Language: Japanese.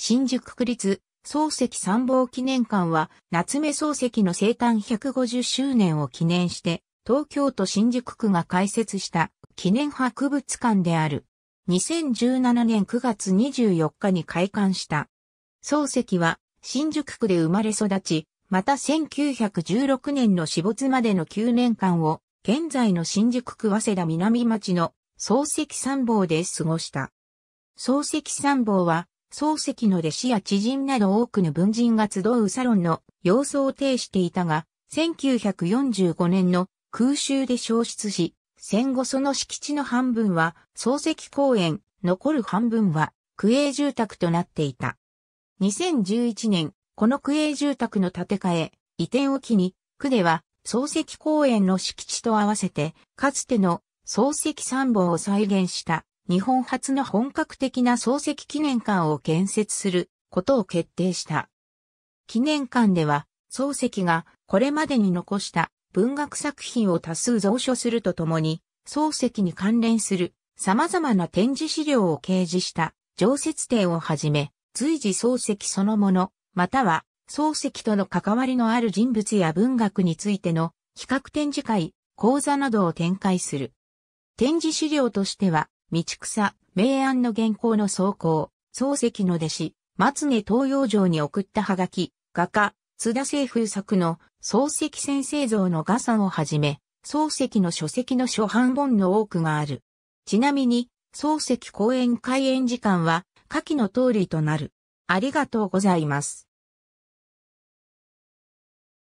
新宿区立漱石参謀記念館は夏目漱石の生誕150周年を記念して東京都新宿区が開設した記念博物館である。2017年9月24日に開館した。漱石は新宿区で生まれ育ち、また1916年の死没までの9年間を現在の新宿区早稲田南町の漱石参謀で過ごした。漱石参謀は漱石の弟子や知人など多くの文人が集うサロンの様相を呈していたが、1945年の空襲で消失し、戦後その敷地の半分は漱石公園、残る半分は区営住宅となっていた。2011年、この区営住宅の建て替え、移転を機に、区では漱石公園の敷地と合わせて、かつての漱石三本を再現した日本初の本格的な漱石記念館を建設することを決定した。記念館では、漱石がこれまでに残した文学作品を多数蔵書するとともに、漱石に関連する様々な展示資料を掲示した常設展をはじめ、随時漱石そのもの、または漱石との関わりのある人物や文学についての企画展示会、講座などを展開する。展示資料としては、道草、明暗の原稿の草稿、漱石の弟子、松根東洋城に送ったはがき、画家、津田清風作の漱石先生像の画賛をはじめ、漱石の書籍の初版本の多くがある。ちなみに、漱石講演開演時間は、下記の通りとなる。ありがとうございます。